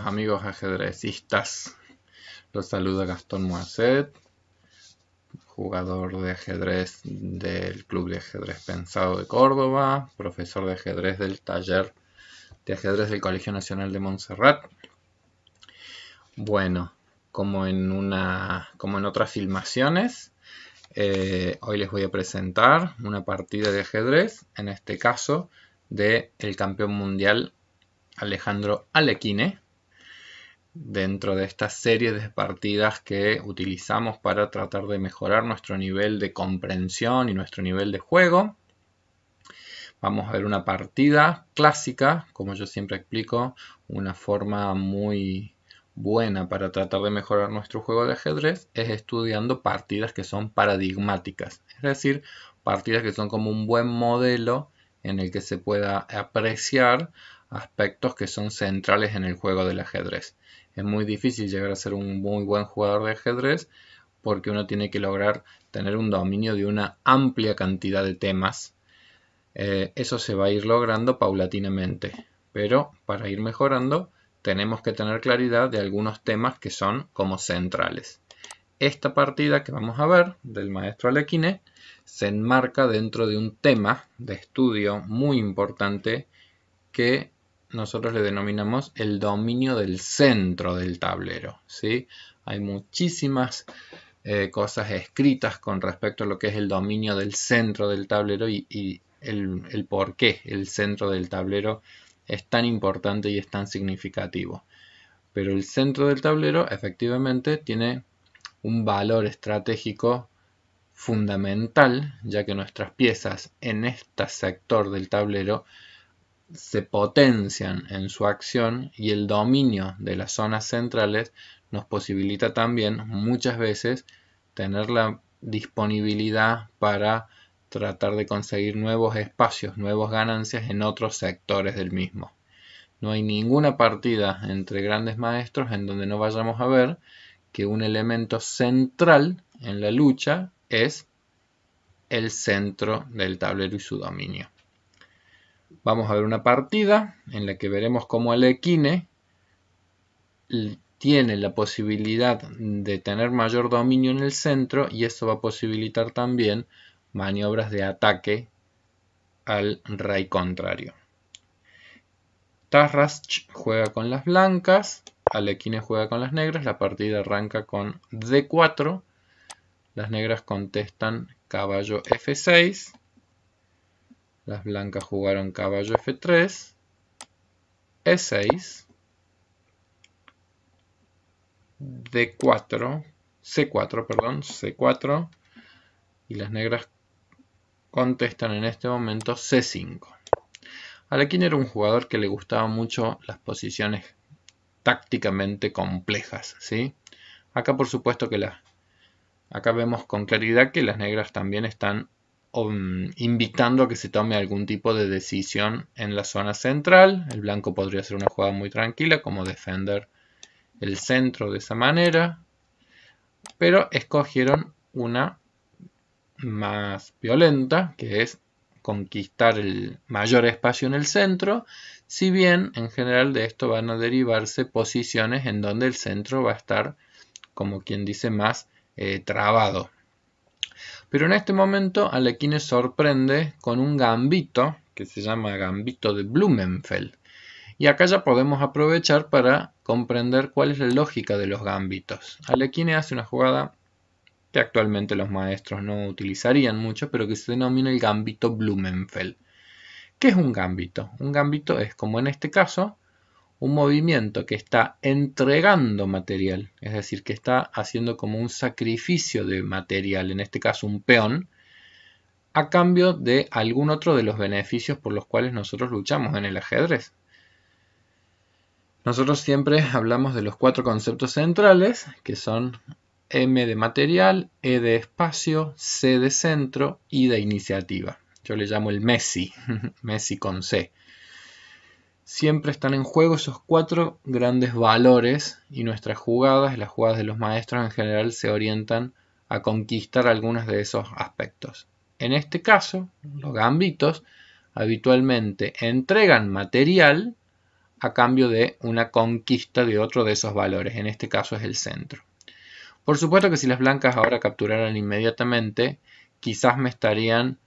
amigos ajedrecistas. Los saluda Gastón Moacet, jugador de ajedrez del Club de Ajedrez Pensado de Córdoba, profesor de ajedrez del taller de ajedrez del Colegio Nacional de Montserrat. Bueno, como en, otras filmaciones, eh, hoy les voy a presentar una partida de ajedrez, en este caso del campeón mundial Alejandro Alequine, dentro de esta serie de partidas que utilizamos para tratar de mejorar nuestro nivel de comprensión y nuestro nivel de juego. Vamos a ver una partida clásica, como yo siempre explico, una forma muy buena para tratar de mejorar nuestro juego de ajedrez es estudiando partidas que son paradigmáticas, es decir, partidas que son como un buen modelo en el que se pueda apreciar aspectos que son centrales en el juego del ajedrez es muy difícil llegar a ser un muy buen jugador de ajedrez porque uno tiene que lograr tener un dominio de una amplia cantidad de temas. Eh, eso se va a ir logrando paulatinamente, pero para ir mejorando tenemos que tener claridad de algunos temas que son como centrales. Esta partida que vamos a ver del maestro Alequine se enmarca dentro de un tema de estudio muy importante que nosotros le denominamos el dominio del centro del tablero. ¿sí? Hay muchísimas eh, cosas escritas con respecto a lo que es el dominio del centro del tablero y, el, por qué el centro del tablero es tan importante y es tan significativo. Pero el centro del tablero efectivamente tiene un valor estratégico fundamental, ya que nuestras piezas en este sector del tablero se potencian en su acción y el dominio de las zonas centrales nos posibilita también muchas veces tener la disponibilidad para tratar de conseguir nuevos espacios, nuevas ganancias en otros sectores del mismo. No hay ninguna partida entre grandes maestros en donde no vayamos a ver que un elemento central en la lucha es el centro del tablero y su dominio vamos a ver una partida en la que veremos cómo el equine tiene la posibilidad de tener mayor dominio en el centro y eso va a posibilitar también maniobras de ataque al rey contrario. Tarrasch juega con las blancas, Alequine juega con las negras, la partida arranca con D4, las negras contestan caballo F6, las blancas jugaron caballo F3, E6, D4, C4, perdón, C4. Y las negras contestan en este momento C5. quien era un jugador que le gustaba mucho las posiciones tácticamente complejas, ¿sí? Acá por supuesto que las... Acá vemos con claridad que las negras también están Mm, invitando a que se tome algún tipo de decisión en la zona central. El blanco podría ser una jugada muy tranquila, como defender el centro de esa manera. Pero escogieron una más violenta, que es conquistar el mayor espacio en el centro, si bien en general de esto van a derivarse posiciones en donde el centro va a estar, como quien dice, más eh, trabado. Pero en este momento Alekine sorprende con un gambito que se llama gambito de Blumenfeld. Y acá ya podemos aprovechar para comprender cuál es la lógica de los gambitos. Alekine hace una jugada que actualmente los maestros no utilizarían mucho, pero que se denomina el gambito Blumenfeld. ¿Qué es un gambito? Un gambito es, como en este caso, un movimiento que está entregando material, es decir, que está haciendo como un sacrificio de material, en este caso un peón, a cambio de algún otro de los beneficios por los cuales nosotros luchamos en el ajedrez. Nosotros siempre hablamos de los cuatro conceptos centrales, que son M de material, E de espacio, C de centro y de iniciativa. Yo le llamo el Messi, Messi con C siempre están en juego esos cuatro grandes valores y nuestras jugadas, las jugadas de los maestros en general se orientan a conquistar algunos de esos aspectos. En este caso, los gambitos habitualmente entregan material a cambio de una conquista de otro de esos valores, en este caso es el centro. Por supuesto que si las blancas ahora capturaran inmediatamente, quizás me estarían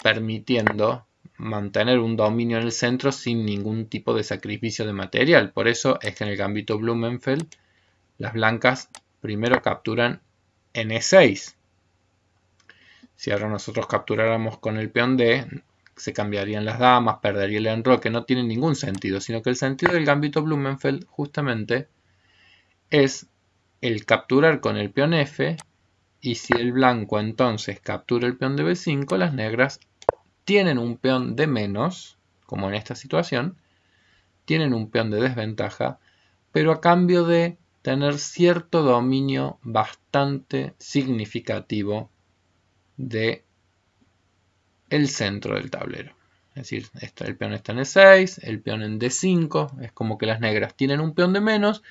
permitiendo mantener un dominio en el centro sin ningún tipo de sacrificio de material. Por eso es que en el gambito Blumenfeld las blancas primero capturan en E6. Si ahora nosotros capturáramos con el peón D, se cambiarían las damas, perdería el enroque, no tiene ningún sentido, sino que el sentido del gambito Blumenfeld justamente es el capturar con el peón F y si el blanco entonces captura el peón de B5, las negras tienen un peón de menos, como en esta situación, tienen un peón de desventaja, pero a cambio de tener cierto dominio bastante significativo de el centro del tablero. Es decir, el peón está en E6, el peón en D5, es como que las negras tienen un peón de menos,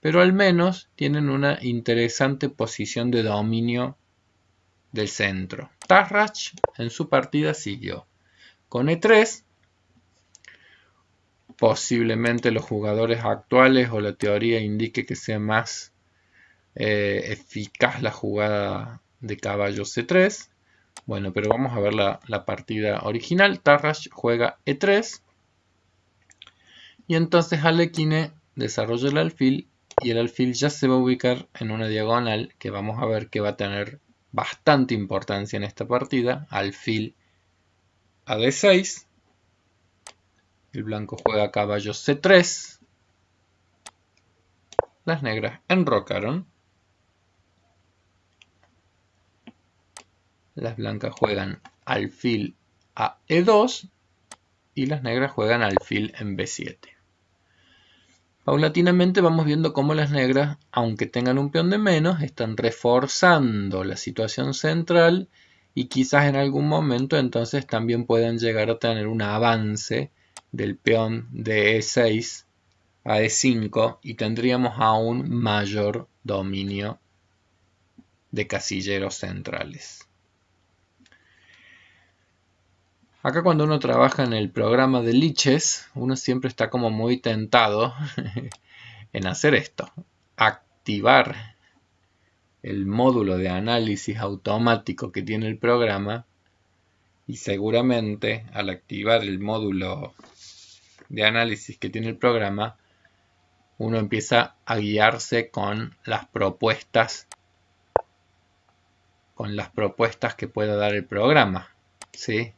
pero al menos tienen una interesante posición de dominio del centro. Tarrach en su partida siguió. Con E3, posiblemente los jugadores actuales o la teoría indique que sea más eh, eficaz la jugada de caballo C3. E bueno, pero vamos a ver la, partida original. Tarrasch juega E3. Y entonces Alekine desarrolla el alfil y el alfil ya se va a ubicar en una diagonal que vamos a ver que va a tener bastante importancia en esta partida. Alfil a D6. El blanco juega a caballo C3. Las negras enrocaron. Las blancas juegan alfil a E2 y las negras juegan alfil en B7. Paulatinamente vamos viendo cómo las negras, aunque tengan un peón de menos, están reforzando la situación central y quizás en algún momento entonces también puedan llegar a tener un avance del peón de E6 a E5 y tendríamos aún mayor dominio de casilleros centrales. Acá cuando uno trabaja en el programa de liches, uno siempre está como muy tentado en hacer esto. Activar el módulo de análisis automático que tiene el programa y seguramente al activar el módulo de análisis que tiene el programa, uno empieza a guiarse con las propuestas con las propuestas que pueda dar el programa, ¿sí?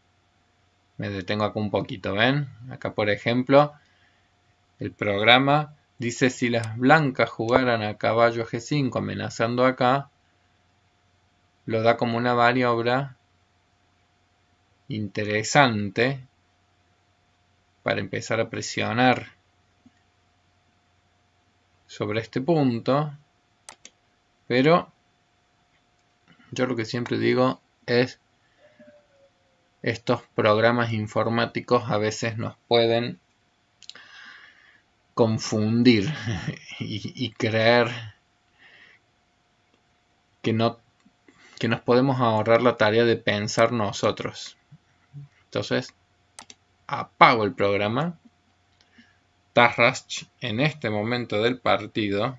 me detengo acá un poquito, ¿ven? Acá por ejemplo, el programa dice si las blancas jugaran a caballo G5 amenazando acá, lo da como una maniobra interesante para empezar a presionar sobre este punto, pero yo lo que siempre digo es estos programas informáticos a veces nos pueden confundir y, creer que, no, que nos podemos ahorrar la tarea de pensar nosotros. Entonces, apago el programa. Tarrasch en este momento del partido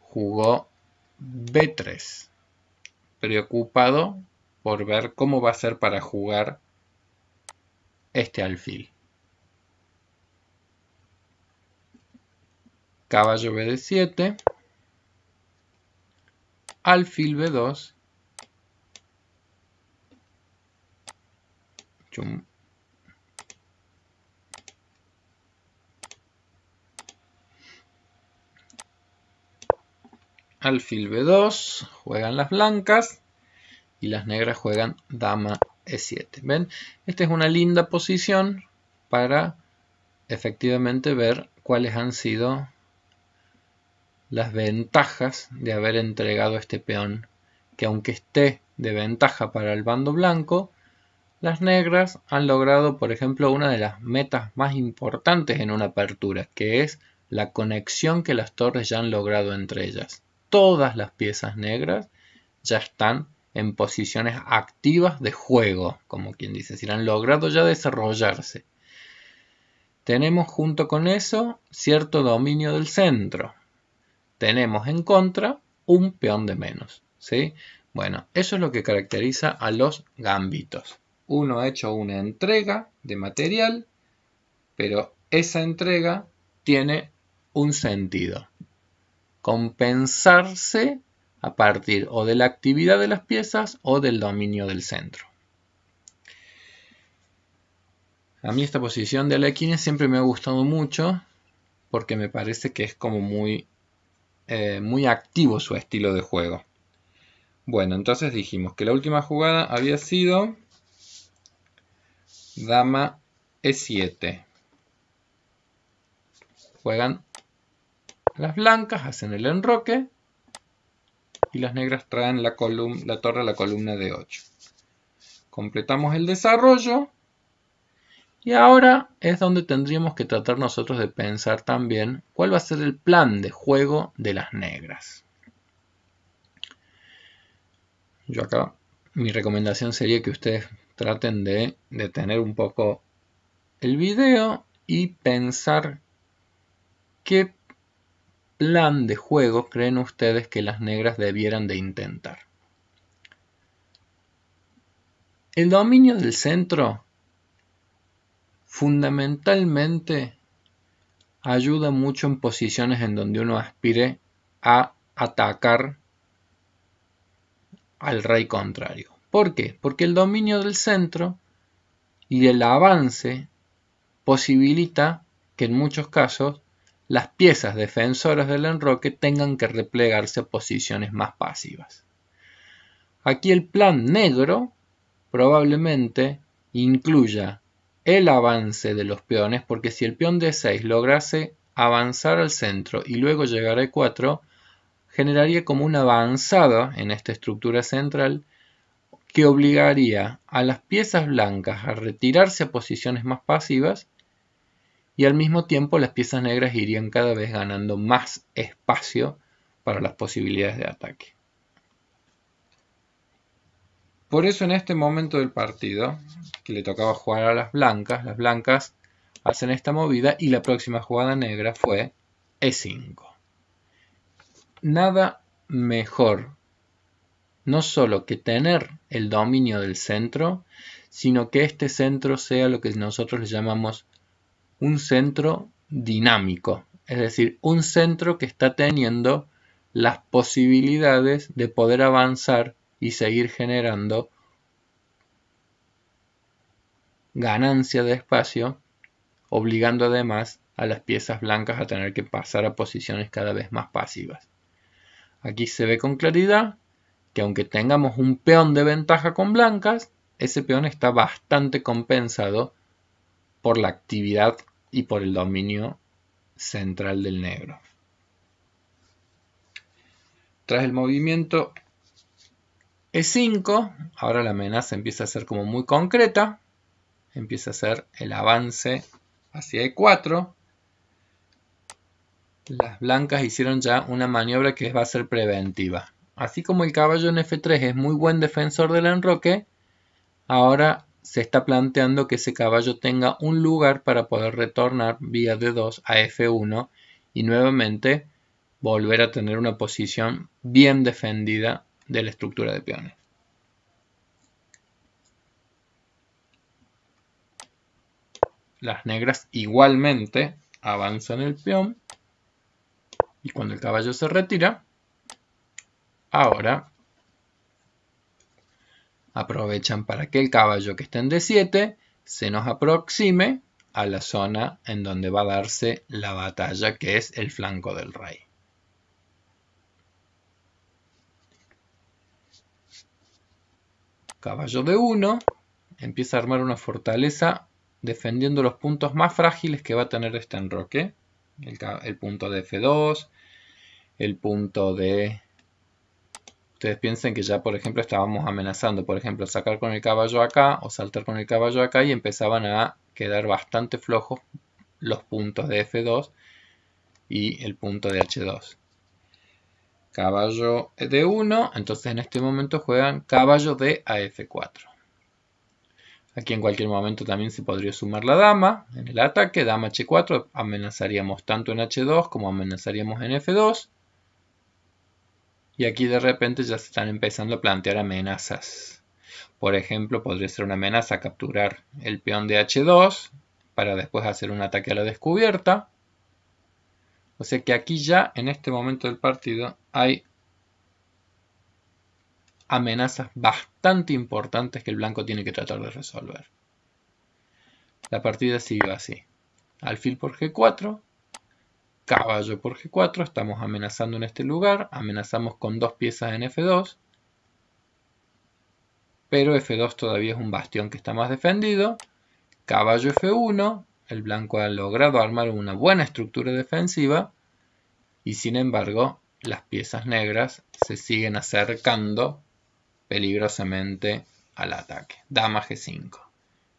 jugó B3. Preocupado por ver cómo va a ser para jugar este alfil. Caballo BD7, alfil B2, alfil B2, juegan las blancas, y las negras juegan dama e7. ¿Ven? Esta es una linda posición para efectivamente ver cuáles han sido las ventajas de haber entregado este peón, que aunque esté de ventaja para el bando blanco, las negras han logrado, por ejemplo, una de las metas más importantes en una apertura, que es la conexión que las torres ya han logrado entre ellas. Todas las piezas negras ya están en posiciones activas de juego, como quien dice, si han logrado ya desarrollarse. Tenemos junto con eso cierto dominio del centro. Tenemos en contra un peón de menos. ¿sí? Bueno, eso es lo que caracteriza a los gambitos. Uno ha hecho una entrega de material, pero esa entrega tiene un sentido. Compensarse a partir o de la actividad de las piezas o del dominio del centro. A mí esta posición de Alekhine siempre me ha gustado mucho porque me parece que es como muy, eh, muy activo su estilo de juego. Bueno, entonces dijimos que la última jugada había sido dama e7. Juegan las blancas, hacen el enroque y las negras traen la, torre a la columna de 8. Completamos el desarrollo y ahora es donde tendríamos que tratar nosotros de pensar también cuál va a ser el plan de juego de las negras. Yo acá, mi recomendación sería que ustedes traten de detener un poco el video y pensar qué plan de juego creen ustedes que las negras debieran de intentar? El dominio del centro fundamentalmente ayuda mucho en posiciones en donde uno aspire a atacar al rey contrario. ¿Por qué? Porque el dominio del centro y el avance posibilita que en muchos casos las piezas defensoras del enroque tengan que replegarse a posiciones más pasivas. Aquí el plan negro probablemente incluya el avance de los peones, porque si el peón de 6 lograse avanzar al centro y luego llegar a E4, generaría como una avanzada en esta estructura central que obligaría a las piezas blancas a retirarse a posiciones más pasivas y al mismo tiempo las piezas negras irían cada vez ganando más espacio para las posibilidades de ataque. Por eso en este momento del partido, que le tocaba jugar a las blancas, las blancas hacen esta movida y la próxima jugada negra fue E5. Nada mejor, no solo que tener el dominio del centro, sino que este centro sea lo que nosotros le llamamos un centro dinámico, es decir, un centro que está teniendo las posibilidades de poder avanzar y seguir generando ganancia de espacio, obligando además a las piezas blancas a tener que pasar a posiciones cada vez más pasivas. Aquí se ve con claridad que aunque tengamos un peón de ventaja con blancas, ese peón está bastante compensado por la actividad y por el dominio central del negro. Tras el movimiento E5, ahora la amenaza empieza a ser como muy concreta, empieza a ser el avance hacia E4. Las blancas hicieron ya una maniobra que va a ser preventiva. Así como el caballo en F3 es muy buen defensor del enroque, ahora se está planteando que ese caballo tenga un lugar para poder retornar vía D2 a F1 y nuevamente volver a tener una posición bien defendida de la estructura de peones. Las negras igualmente avanzan el peón y cuando el caballo se retira, ahora aprovechan para que el caballo que está en D7 se nos aproxime a la zona en donde va a darse la batalla, que es el flanco del rey. Caballo de 1 empieza a armar una fortaleza defendiendo los puntos más frágiles que va a tener este enroque. El, el punto de F2, el punto de Ustedes piensen que ya, por ejemplo, estábamos amenazando, por ejemplo, sacar con el caballo acá o saltar con el caballo acá y empezaban a quedar bastante flojos los puntos de F2 y el punto de H2. Caballo d 1 entonces en este momento juegan caballo D a F4. Aquí en cualquier momento también se podría sumar la dama en el ataque, dama H4, amenazaríamos tanto en H2 como amenazaríamos en F2. Y aquí de repente ya se están empezando a plantear amenazas. Por ejemplo, podría ser una amenaza capturar el peón de H2 para después hacer un ataque a la descubierta. O sea que aquí ya, en este momento del partido, hay amenazas bastante importantes que el blanco tiene que tratar de resolver. La partida siguió así. Alfil por G4, caballo por g4, estamos amenazando en este lugar, amenazamos con dos piezas en f2, pero f2 todavía es un bastión que está más defendido, caballo f1, el blanco ha logrado armar una buena estructura defensiva, y sin embargo las piezas negras se siguen acercando peligrosamente al ataque. Dama g5.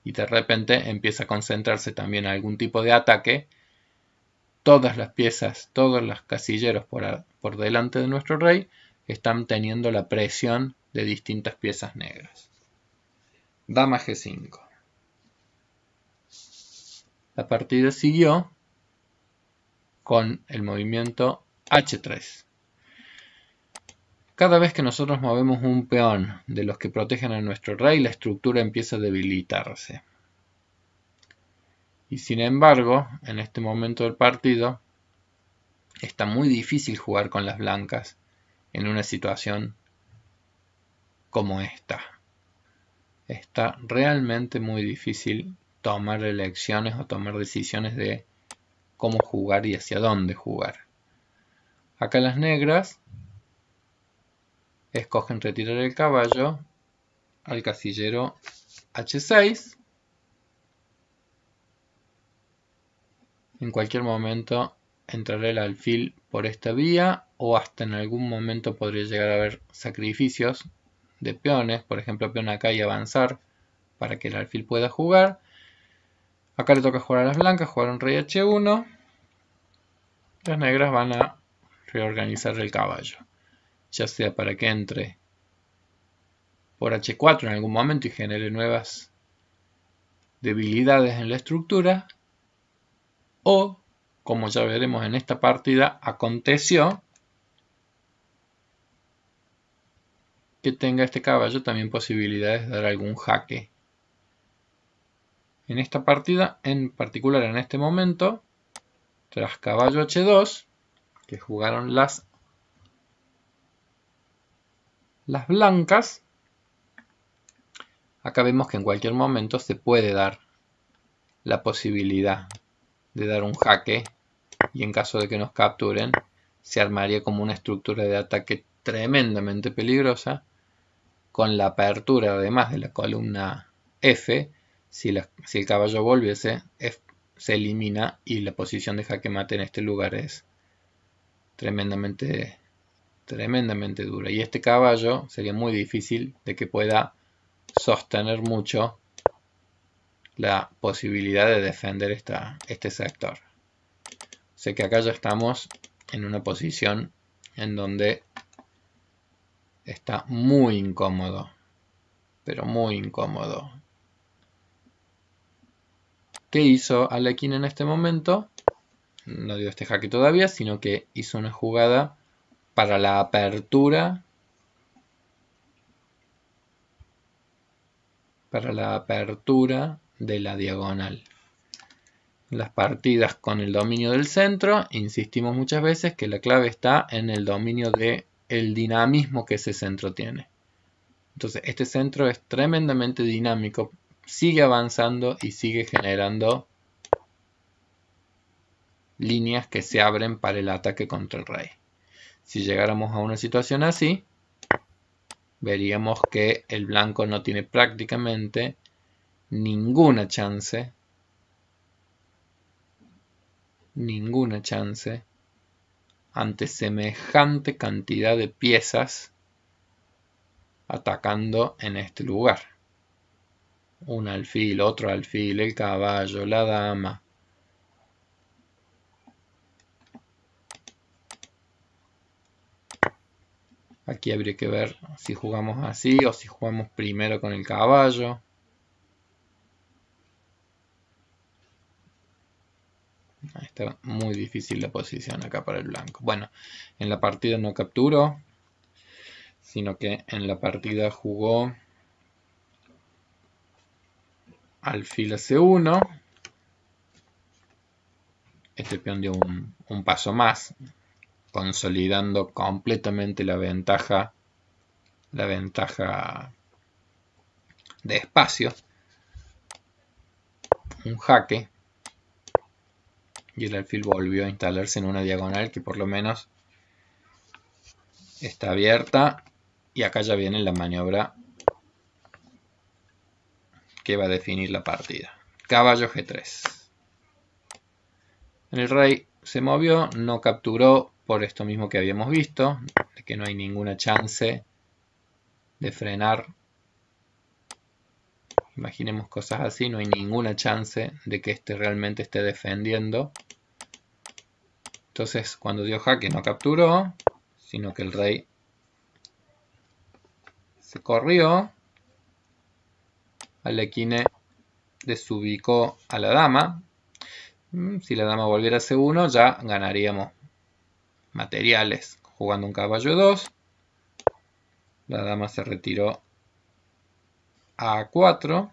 Y de repente empieza a concentrarse también algún tipo de ataque todas las piezas, todos los casilleros por, delante de nuestro rey están teniendo la presión de distintas piezas negras. Dama G5. La partida siguió con el movimiento H3. Cada vez que nosotros movemos un peón de los que protegen a nuestro rey, la estructura empieza a debilitarse. Y sin embargo, en este momento del partido, está muy difícil jugar con las blancas en una situación como esta. Está realmente muy difícil tomar elecciones o tomar decisiones de cómo jugar y hacia dónde jugar. Acá las negras escogen retirar el caballo al casillero H6 En cualquier momento entrará el alfil por esta vía o hasta en algún momento podría llegar a haber sacrificios de peones, por ejemplo peón acá y avanzar para que el alfil pueda jugar. Acá le toca jugar a las blancas, jugar un rey h1. Las negras van a reorganizar el caballo, ya sea para que entre por h4 en algún momento y genere nuevas debilidades en la estructura, o, como ya veremos en esta partida, aconteció que tenga este caballo también posibilidades de dar algún jaque. En esta partida, en particular en este momento, tras caballo h2, que jugaron las, blancas, acá vemos que en cualquier momento se puede dar la posibilidad de dar un jaque y en caso de que nos capturen se armaría como una estructura de ataque tremendamente peligrosa con la apertura además de la columna F si, el caballo volviese se elimina y la posición de jaque mate en este lugar es tremendamente tremendamente dura y este caballo sería muy difícil de que pueda sostener mucho la posibilidad de defender este sector. Sé que acá ya estamos en una posición en donde está muy incómodo, pero muy incómodo. ¿Qué hizo Alekin en este momento? No dio este jaque todavía, sino que hizo una jugada para la apertura para la apertura de la diagonal. Las partidas con el dominio del centro, insistimos muchas veces que la clave está en el dominio del el dinamismo que ese centro tiene. Entonces este centro es tremendamente dinámico, sigue avanzando y sigue generando líneas que se abren para el ataque contra el rey. Si llegáramos a una situación así, veríamos que el blanco no tiene prácticamente ninguna chance, ninguna chance ante semejante cantidad de piezas atacando en este lugar. Un alfil, otro alfil, el caballo, la dama. Aquí habría que ver si jugamos así o si jugamos primero con el caballo. muy difícil la posición acá para el blanco. Bueno, en la partida no capturó, sino que en la partida jugó al a c1. Este peón dio un, un paso más, consolidando completamente la ventaja, la ventaja de espacio. Un jaque y el alfil volvió a instalarse en una diagonal que por lo menos está abierta y acá ya viene la maniobra que va a definir la partida. Caballo G3. El rey se movió, no capturó por esto mismo que habíamos visto, que no hay ninguna chance de frenar imaginemos cosas así, no hay ninguna chance de que este realmente esté defendiendo. Entonces cuando dio jaque no capturó, sino que el rey se corrió. Alequine desubicó a la dama. Mm, si la dama volviera a C1 ya ganaríamos materiales jugando un caballo 2. La dama se retiró a 4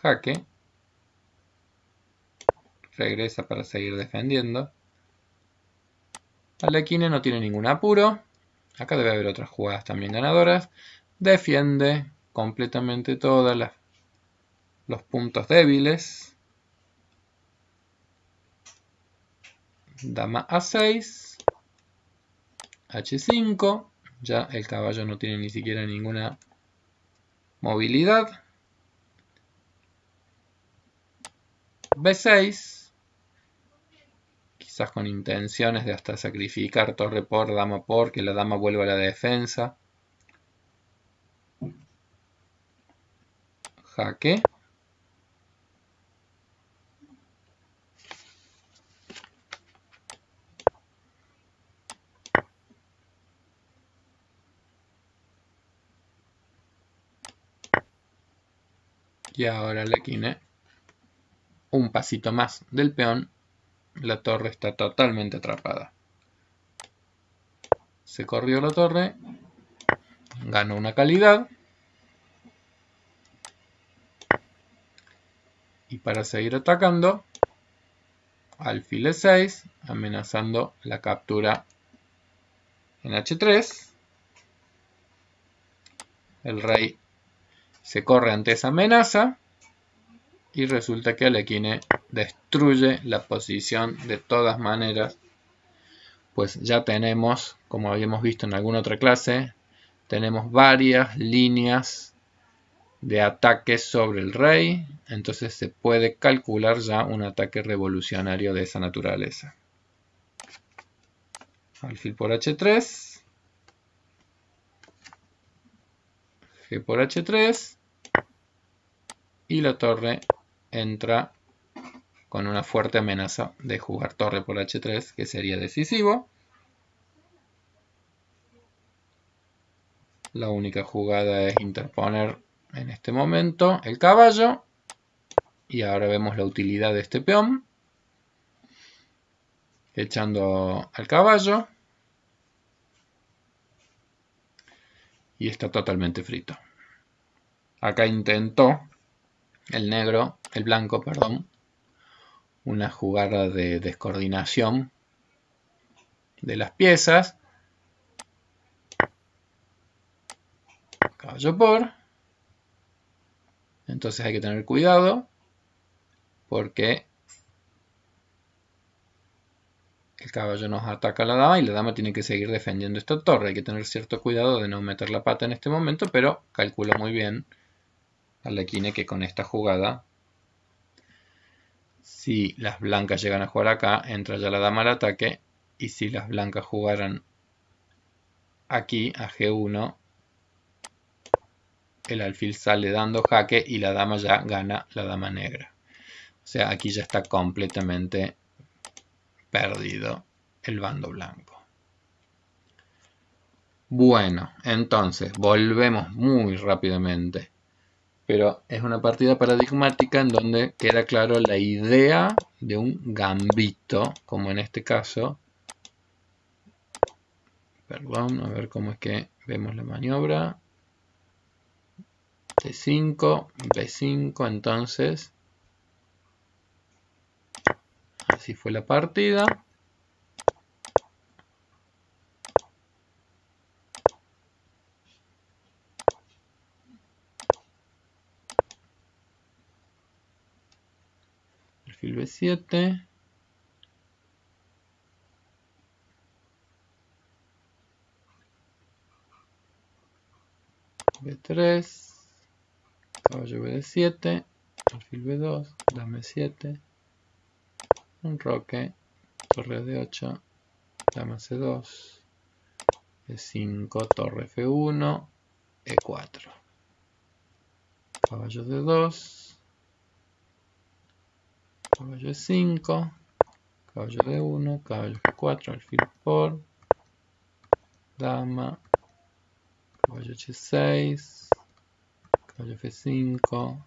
jaque regresa para seguir defendiendo Alekine no tiene ningún apuro acá debe haber otras jugadas también ganadoras defiende completamente todos los puntos débiles dama a6 h5 ya el caballo no tiene ni siquiera ninguna movilidad. B6, quizás con intenciones de hasta sacrificar torre por, dama por, que la dama vuelva a la defensa. Jaque. Y ahora le quine un pasito más del peón, la torre está totalmente atrapada. Se corrió la torre, ganó una calidad. Y para seguir atacando, alfil e6, amenazando la captura en h3. El rey se corre ante esa amenaza y resulta que Alequine destruye la posición de todas maneras pues ya tenemos como habíamos visto en alguna otra clase tenemos varias líneas de ataque sobre el rey entonces se puede calcular ya un ataque revolucionario de esa naturaleza alfil por h3 por H3 y la torre entra con una fuerte amenaza de jugar torre por H3 que sería decisivo. La única jugada es interponer en este momento el caballo. Y ahora vemos la utilidad de este peón. Echando al caballo. y está totalmente frito. Acá intentó el negro, el blanco, perdón, una jugada de descoordinación de las piezas. Caballo por. Entonces hay que tener cuidado porque El caballo nos ataca a la dama y la dama tiene que seguir defendiendo esta torre. Hay que tener cierto cuidado de no meter la pata en este momento, pero calcula muy bien a la que con esta jugada, si las blancas llegan a jugar acá, entra ya la dama al ataque. Y si las blancas jugaran aquí a G1, el alfil sale dando jaque y la dama ya gana la dama negra. O sea, aquí ya está completamente perdido el bando blanco. Bueno, entonces volvemos muy rápidamente. Pero es una partida paradigmática en donde queda claro la idea de un gambito, como en este caso. Perdón, a ver cómo es que vemos la maniobra. T5, B5, entonces así fue la partida. Perfil B7. B3, caballo B7, perfil B2, dame 7, un roque, torre de 8, dama c2, e5, torre f1, e4. Caballo d2, caballo e5, caballo d1, caballo g4, alfil por, dama, caballo h6, caballo f5,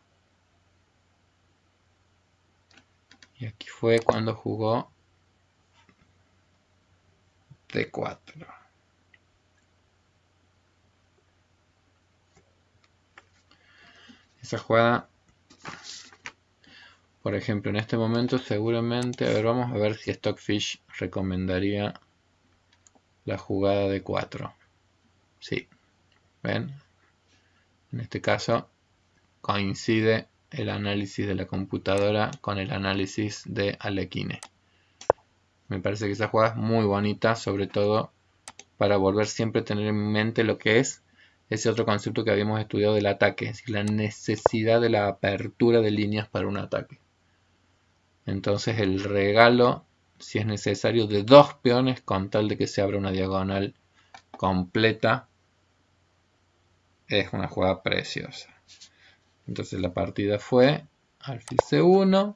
Y aquí fue cuando jugó D4. Esa jugada, por ejemplo, en este momento seguramente, a ver, vamos a ver si Stockfish recomendaría la jugada de 4. Sí, ven, en este caso coincide el análisis de la computadora con el análisis de Alekine. Me parece que esa jugada es muy bonita, sobre todo para volver siempre a tener en mente lo que es ese otro concepto que habíamos estudiado del ataque, es decir, la necesidad de la apertura de líneas para un ataque. Entonces el regalo, si es necesario, de dos peones con tal de que se abra una diagonal completa, es una jugada preciosa. Entonces la partida fue alfil c1,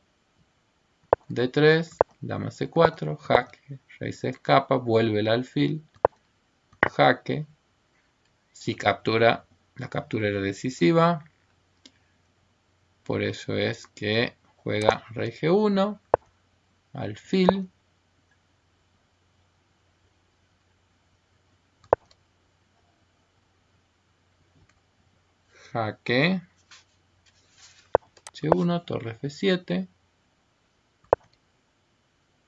d3, dama c4, jaque, rey se escapa, vuelve el alfil, jaque. Si captura, la captura era decisiva. Por eso es que juega rey g1, alfil. Jaque. H1, torre F7,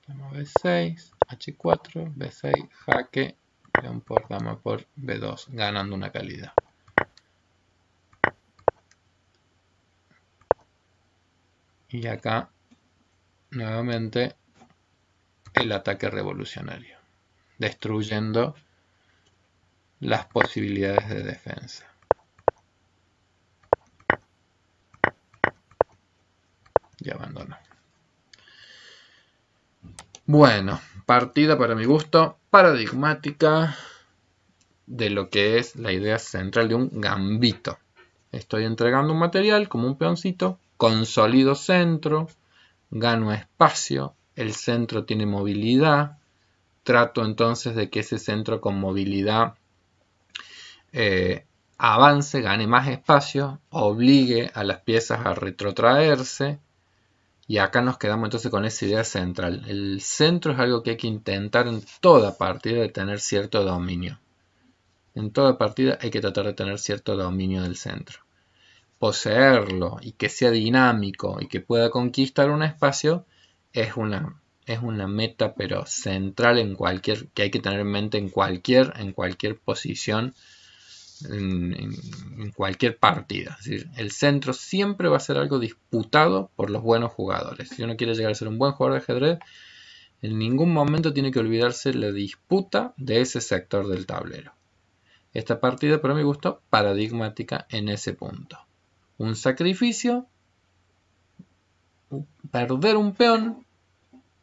dama B6, H4, B6, jaque, león por dama por B2, ganando una calidad. Y acá, nuevamente, el ataque revolucionario, destruyendo las posibilidades de defensa. y abandono. Bueno, partida para mi gusto paradigmática de lo que es la idea central de un gambito. Estoy entregando un material como un peoncito, sólido centro, gano espacio, el centro tiene movilidad, trato entonces de que ese centro con movilidad eh, avance, gane más espacio, obligue a las piezas a retrotraerse, y acá nos quedamos entonces con esa idea central. El centro es algo que hay que intentar en toda partida de tener cierto dominio. En toda partida hay que tratar de tener cierto dominio del centro. Poseerlo y que sea dinámico y que pueda conquistar un espacio es una, es una meta pero central en cualquier, que hay que tener en mente en cualquier, en cualquier posición en, cualquier partida. el centro siempre va a ser algo disputado por los buenos jugadores. Si uno quiere llegar a ser un buen jugador de ajedrez, en ningún momento tiene que olvidarse la disputa de ese sector del tablero. Esta partida, para mi gusto, paradigmática en ese punto. Un sacrificio, perder un peón,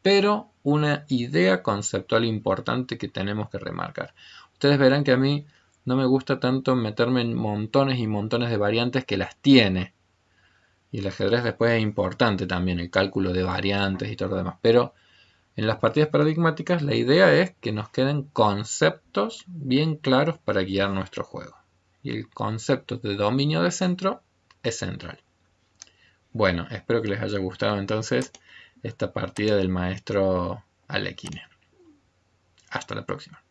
pero una idea conceptual importante que tenemos que remarcar. Ustedes verán que a mí no me gusta tanto meterme en montones y montones de variantes que las tiene. Y el ajedrez después es importante también, el cálculo de variantes y todo lo demás. Pero en las partidas paradigmáticas la idea es que nos queden conceptos bien claros para guiar nuestro juego. Y el concepto de dominio de centro es central. Bueno, espero que les haya gustado entonces esta partida del maestro Alekine. Hasta la próxima.